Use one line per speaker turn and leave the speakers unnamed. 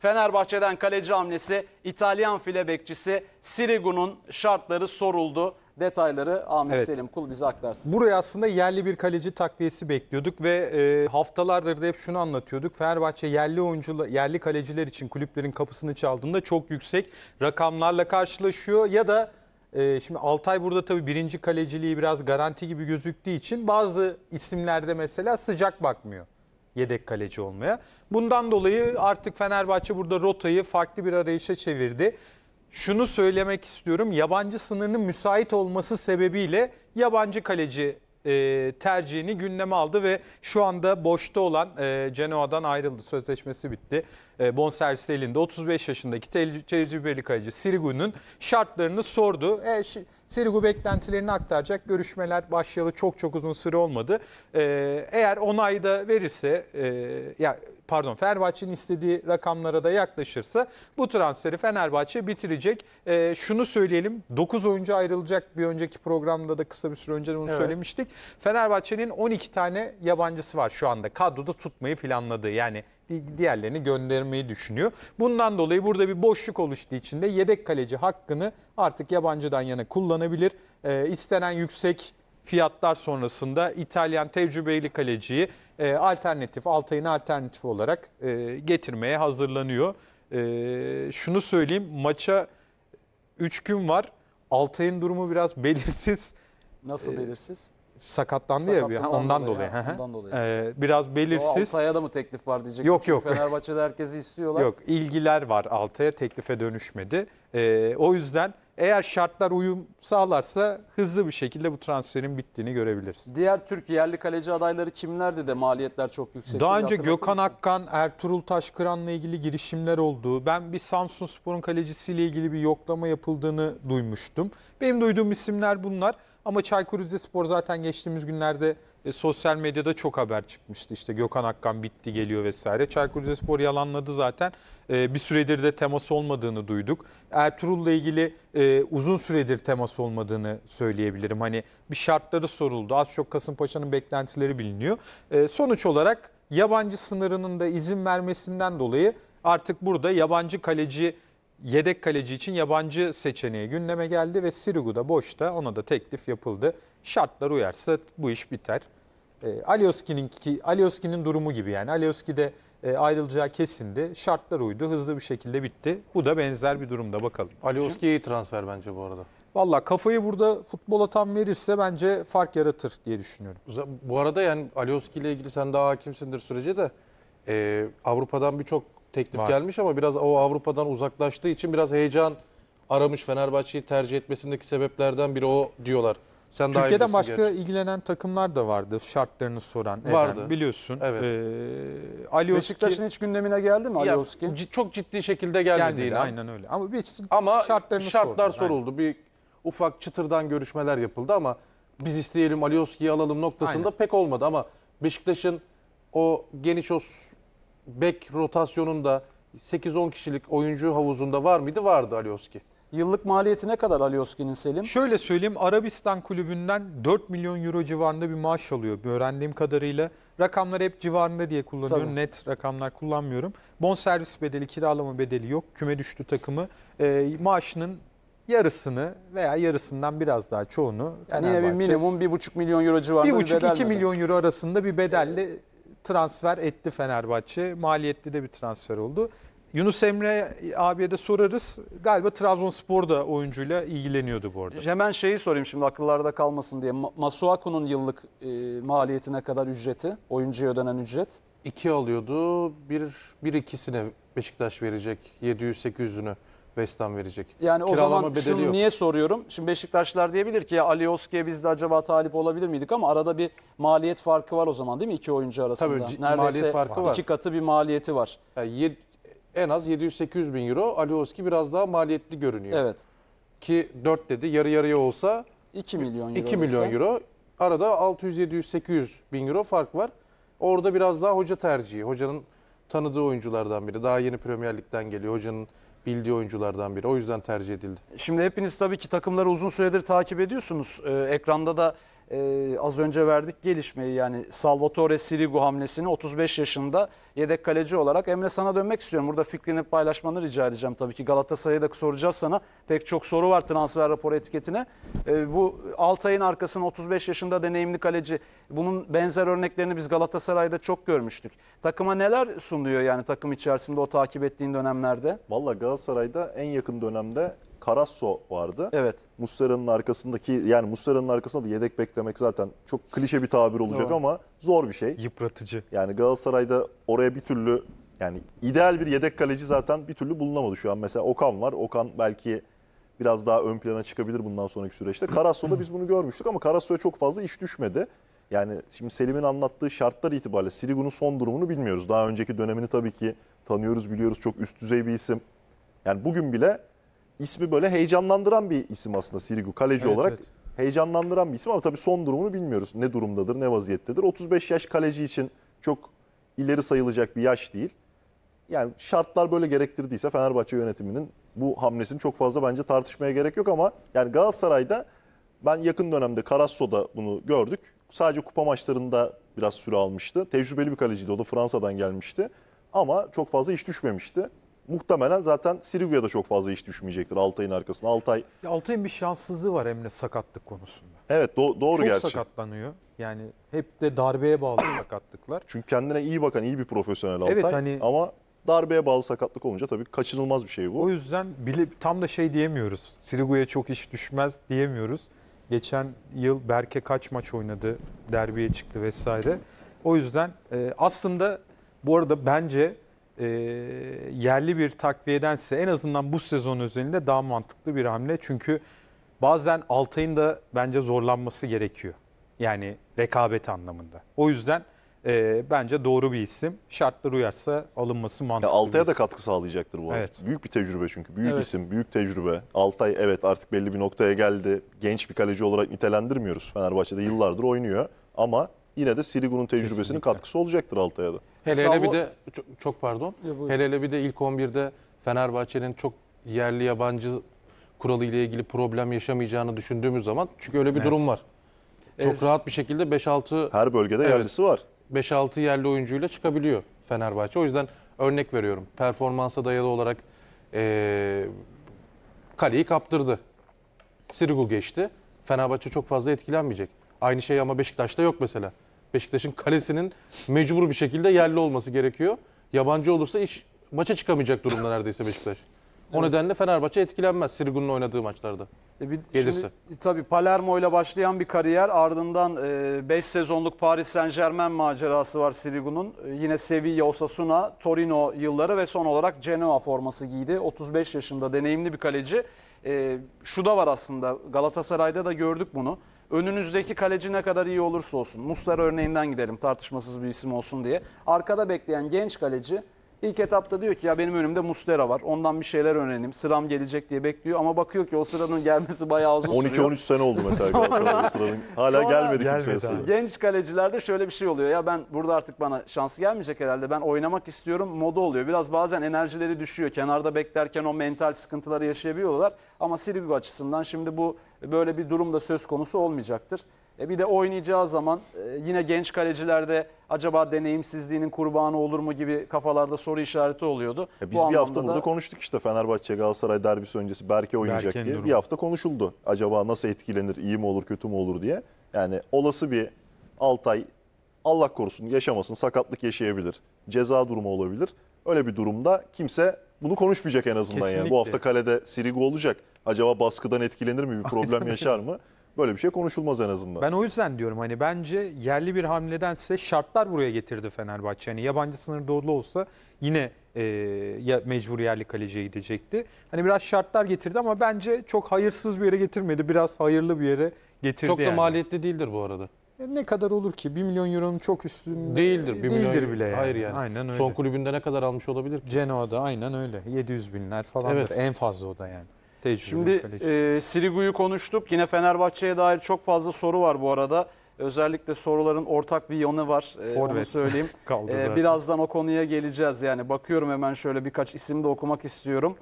Fenerbahçe'den kaleci hamlesi İtalyan file bekçisi Sirigu'nun şartları soruldu. Detayları Ahmet Evet. Selim Kul bize aktarsın.
Buraya aslında yerli bir kaleci takviyesi bekliyorduk ve e, haftalardır da hep şunu anlatıyorduk. Fenerbahçe yerli oyuncu yerli kaleciler için kulüplerin kapısını çaldığında çok yüksek rakamlarla karşılaşıyor ya da e, şimdi Altay burada tabii birinci kaleciliği biraz garanti gibi gözüktüğü için bazı isimlerde mesela sıcak bakmıyor yedek kaleci olmaya. Bundan dolayı artık Fenerbahçe burada rotayı farklı bir arayışa çevirdi. Şunu söylemek istiyorum. Yabancı sınırının müsait olması sebebiyle yabancı kaleci e, tercihini gündeme aldı ve şu anda boşta olan e, Genoa'dan ayrıldı. Sözleşmesi bitti. E, bonservisi elinde. 35 yaşındaki tecrübeli kaleci Sirigun'un şartlarını sordu. E, Seri bu beklentilerini aktaracak. Görüşmeler başlayalı çok çok uzun süre olmadı. Ee, eğer onayı da verirse, e, ya pardon Fenerbahçe'nin istediği rakamlara da yaklaşırsa bu transferi Fenerbahçe bitirecek. Ee, şunu söyleyelim 9 oyuncu ayrılacak bir önceki programda da kısa bir süre önce bunu evet. söylemiştik. Fenerbahçe'nin 12 tane yabancısı var şu anda kadroda tutmayı planladığı yani diğerlerini göndermeyi düşünüyor. Bundan dolayı burada bir boşluk oluştuğu için de yedek kaleci hakkını artık yabancıdan yana kullanabilir. E, istenen yüksek fiyatlar sonrasında İtalyan tecrübeli kaleciyi e, alternatif, Altay'ın alternatifi olarak e, getirmeye hazırlanıyor. E, şunu söyleyeyim, maça 3 gün var. Altay'ın durumu biraz belirsiz. Nasıl e, belirsiz? sakatlandı ya bir- ondan dolayı. dolayı, ondan dolayı. Ee, biraz O belirsiz. Altay'a
da mı teklif var diyecek. Yok, yok. Fenerbahçe'de herkesi istiyorlar. Yok
ilgiler var Altay'a teklife dönüşmedi. Ee, o yüzden eğer şartlar uyum sağlarsa hızlı bir şekilde bu transferin bittiğini görebiliriz.
Diğer Türk yerli kaleci adayları kimlerdi de maliyetler çok yüksek. Daha önce Gökhan Akkan, Ertuğrul Taşkıran'la ilgili girişimler
oldu. Ben bir Samsun Spor'un kalecisiyle ilgili bir yoklama yapıldığını duymuştum. Benim duyduğum isimler bunlar. Ama Çaykur Rizespor zaten geçtiğimiz günlerde e, sosyal medyada çok haber çıkmıştı. İşte Gökhan Akkan bitti geliyor vesaire. Çaykur Rizespor yalanladı zaten. E, bir süredir de temas olmadığını duyduk. Ertuğrul'la ilgili e, uzun süredir temas olmadığını söyleyebilirim. Hani bir şartları soruldu. Az çok Kasımpaşa'nın beklentileri biliniyor. E, sonuç olarak yabancı sınırının da izin vermesinden dolayı artık burada yabancı kaleci yedek kaleci için yabancı seçeneği gündeme geldi ve Sirigu da boşta ona da teklif yapıldı. Şartlar uyarsa bu iş biter. E, Alioski'nin Alioski'nin durumu gibi yani Alioski de e, ayrılacağı kesindi. Şartlar uydu. Hızlı bir şekilde bitti. Bu da benzer bir durumda bakalım. Alioski iyi transfer bence bu arada. Valla kafayı burada futbola tam verirse bence fark yaratır diye düşünüyorum. Bu arada yani
Alioski ile ilgili sen daha hakimsindir sürece de e, Avrupa'dan birçok teklif Var. gelmiş ama biraz
o Avrupa'dan uzaklaştığı için biraz heyecan
aramış Fenerbahçe'yi tercih etmesindeki
sebeplerden biri o diyorlar. Sen Türkiye'den bilirsin başka gerçi. ilgilenen takımlar da vardı şartlarını soran. eden. Vardı. Biliyorsun. Evet. Ee,
Alioski- Beşiktaş'ın
hiç gündemine geldi mi Alioski? ci- çok
ciddi şekilde gelmedi, gelmedi. aynen öyle.
Ama bir Ama şartlarını şartlar sordular, soruldu. Bir
ufak çıtırdan görüşmeler yapıldı ama biz isteyelim Alioski'yi alalım noktasında pek olmadı ama Beşiktaş'ın o geniş o bek rotasyonunda 8-10
kişilik oyuncu havuzunda var mıydı? Vardı Alioski. Yıllık maliyeti ne kadar Alioski'nin Selim? Şöyle söyleyeyim Arabistan kulübünden 4 milyon euro civarında bir maaş alıyor öğrendiğim kadarıyla. Rakamlar hep civarında diye kullanıyorum. Tabii. Net rakamlar kullanmıyorum. Bon servis bedeli, kiralama bedeli yok. Küme düştü takımı. E, maaşının yarısını veya yarısından biraz daha çoğunu Yani yine bir minimum 1,5 milyon euro civarında bir bedel. 1,5-2 milyon euro arasında bir bedelle ee, transfer etti Fenerbahçe. Maliyetli de bir transfer oldu. Yunus
Emre abiye de sorarız. Galiba Trabzonspor da oyuncuyla ilgileniyordu bu arada. Hemen şeyi sorayım şimdi akıllarda kalmasın diye. Masuaku'nun yıllık e, maliyetine kadar ücreti, oyuncuya ödenen ücret? İki alıyordu. Bir,
bir ikisine Beşiktaş verecek 700-800'ünü. West Ham verecek. Yani Kiralama o zaman şunu yok. niye
soruyorum? Şimdi Beşiktaşlar diyebilir ki ya Ali Oski'ye biz de acaba talip olabilir miydik ama arada bir maliyet farkı var o zaman değil mi iki oyuncu arasında? Tabii Neredeyse maliyet farkı var. iki katı bir maliyeti var. Yani yed, en az
700-800 bin euro Ali Oski biraz daha maliyetli görünüyor. Evet. Ki 4 dedi yarı yarıya olsa 2 milyon euro. 2 milyon euro. Arada 600-700-800 bin euro fark var. Orada biraz daha hoca tercihi. Hocanın tanıdığı oyunculardan biri. Daha yeni Premier Lig'den geliyor. Hocanın bildiği oyunculardan biri. O yüzden tercih edildi.
Şimdi hepiniz tabii ki takımları uzun süredir takip ediyorsunuz. Ee, ekranda da e, az önce verdik gelişmeyi yani Salvatore Sirigu hamlesini 35 yaşında yedek kaleci olarak. Emre sana dönmek istiyorum. Burada fikrini paylaşmanı rica edeceğim tabii ki. Galatasaray'a da soracağız sana. Pek çok soru var transfer raporu etiketine. E, bu Altay'ın arkasında 35 yaşında deneyimli kaleci. Bunun benzer örneklerini biz Galatasaray'da çok görmüştük. Takıma neler sunuyor yani takım içerisinde o takip ettiğin
dönemlerde? Valla Galatasaray'da en yakın dönemde Karasso vardı. Evet. Muslera'nın arkasındaki yani Muslera'nın arkasında da yedek beklemek zaten çok klişe bir tabir olacak Doğru. ama zor bir şey. Yıpratıcı. Yani Galatasaray'da oraya bir türlü yani ideal bir yedek kaleci zaten bir türlü bulunamadı şu an. Mesela Okan var. Okan belki biraz daha ön plana çıkabilir bundan sonraki süreçte. Karasso'da biz bunu görmüştük ama Karasso'ya çok fazla iş düşmedi. Yani şimdi Selim'in anlattığı şartlar itibariyle Sirigun'un son durumunu bilmiyoruz. Daha önceki dönemini tabii ki tanıyoruz, biliyoruz. Çok üst düzey bir isim. Yani bugün bile ismi böyle heyecanlandıran bir isim aslında Sirigu kaleci evet, olarak. Evet. Heyecanlandıran bir isim ama tabii son durumunu bilmiyoruz. Ne durumdadır, ne vaziyettedir. 35 yaş kaleci için çok ileri sayılacak bir yaş değil. Yani şartlar böyle gerektirdiyse Fenerbahçe yönetiminin bu hamlesini çok fazla bence tartışmaya gerek yok ama yani Galatasaray'da ben yakın dönemde Carrasso'da bunu gördük. Sadece kupa maçlarında biraz süre almıştı. Tecrübeli bir kaleciydi. O da Fransa'dan gelmişti. Ama çok fazla iş düşmemişti muhtemelen zaten Sirigu'ya da çok fazla iş düşmeyecektir Altay'ın arkasında Altay
Altay'ın bir şanssızlığı var Emre sakatlık konusunda.
evet do- doğru Çok gerçi.
sakatlanıyor. Yani hep de darbeye bağlı
sakatlıklar. Çünkü kendine iyi bakan iyi bir profesyonel Altay. Evet, hani- Ama darbeye bağlı sakatlık olunca tabii kaçınılmaz bir şey bu.
O yüzden bile, tam da şey diyemiyoruz. Sirigu'ya çok iş düşmez diyemiyoruz. Geçen yıl Berke kaç maç oynadı, derbiye çıktı vesaire. O yüzden e, aslında bu arada bence e, yerli bir takviyedense en azından bu sezon özelinde daha mantıklı bir hamle. Çünkü bazen Altay'ın da bence zorlanması gerekiyor. Yani rekabet anlamında. O yüzden e, bence doğru bir isim. Şartlar uyarsa alınması mantıklı. Ya Altay'a
da katkı sağlayacaktır bu Evet. Büyük bir tecrübe çünkü. Büyük evet. isim, büyük tecrübe. Altay evet artık belli bir noktaya geldi. Genç bir kaleci olarak nitelendirmiyoruz. Fenerbahçe'de yıllardır oynuyor ama yine de Sirigun'un tecrübesinin Kesinlikle. katkısı olacaktır Altay'a da. Hele hele bir
de çok, çok pardon. Ya, hele hele
bir de ilk 11'de
Fenerbahçe'nin çok yerli yabancı kuralı ile ilgili problem yaşamayacağını düşündüğümüz zaman çünkü öyle bir evet. durum var.
Çok evet. rahat bir şekilde 5-6 her bölgede evet, yerlisi var.
5-6 yerli oyuncuyla çıkabiliyor Fenerbahçe. O yüzden örnek veriyorum. Performansa dayalı olarak ee, kaleyi kaptırdı. Sirigu geçti. Fenerbahçe çok fazla etkilenmeyecek. Aynı şey ama Beşiktaş'ta yok mesela. Beşiktaş'ın kalesinin mecbur bir şekilde yerli olması gerekiyor. Yabancı olursa iş maça çıkamayacak durumda neredeyse Beşiktaş. O evet. nedenle Fenerbahçe etkilenmez Sirgun'un oynadığı maçlarda. E bir, gelirse. Şimdi,
e, tabii Palermo ile başlayan bir kariyer ardından 5 e, sezonluk Paris Saint Germain macerası var Sirgun'un. E, yine Sevilla, Osasuna, Torino yılları ve son olarak Genoa forması giydi. 35 yaşında deneyimli bir kaleci. E, şu da var aslında Galatasaray'da da gördük bunu. Önünüzdeki kaleci ne kadar iyi olursa olsun. Muslera örneğinden gidelim tartışmasız bir isim olsun diye. Arkada bekleyen genç kaleci İlk etapta diyor ki ya benim önümde Mustera var. Ondan bir şeyler öğrenelim. Sıram gelecek diye bekliyor ama bakıyor ki o sıranın gelmesi bayağı uzun 12 sürüyor. 12-13
sene oldu mesela Sonra- sıranın. Hala Sonra- gelmedi kimseye
Genç kalecilerde şöyle bir şey oluyor. Ya ben burada artık bana şansı gelmeyecek herhalde. Ben oynamak istiyorum moda oluyor. Biraz bazen enerjileri düşüyor. Kenarda beklerken o mental sıkıntıları yaşayabiliyorlar. Ama Sirigu açısından şimdi bu böyle bir durum da söz konusu olmayacaktır. E bir de oynayacağı zaman e, yine genç kalecilerde acaba deneyimsizliğinin kurbanı olur mu gibi kafalarda soru işareti oluyordu. Ya biz Bu bir anlamda hafta da- burada
konuştuk işte Fenerbahçe Galatasaray derbisi öncesi Berke oynayacak Berke'nin diye. durumu. Bir hafta konuşuldu. Acaba nasıl etkilenir, iyi mi olur, kötü mü olur diye. Yani olası bir Altay Allah korusun yaşamasın, sakatlık yaşayabilir. Ceza durumu olabilir. Öyle bir durumda kimse bunu konuşmayacak en azından yani. Bu hafta kalede Sirigu olacak. Acaba baskıdan etkilenir mi, bir problem yaşar mı? Böyle bir şey konuşulmaz en azından.
Ben o yüzden diyorum hani bence yerli bir hamledense şartlar buraya getirdi Fenerbahçe. Hani yabancı sınır doğulu olsa yine e, ya mecbur yerli kaleciye gidecekti. Hani biraz şartlar getirdi ama bence çok hayırsız bir yere getirmedi. Biraz hayırlı bir yere getirdi Çok da
maliyetli değildir bu arada.
E, Ne kadar olur ki? 1 milyon euronun çok üstünde Değildir. bir milyon- değildir bile yani. Hayır yani. Aynen öyle. Son
kulübünde ne kadar almış olabilir ki? Genoa'da aynen öyle.
700 binler falandır. Evet. En fazla o da yani. Tecrübeli
Şimdi e, Sirigu'yu konuştuk. Yine Fenerbahçe'ye dair çok fazla soru var bu arada. Özellikle soruların ortak bir yanı var. Ee, onu söyleyeyim. Kaldı e, birazdan o konuya geleceğiz. Yani bakıyorum hemen şöyle birkaç isim de okumak istiyorum.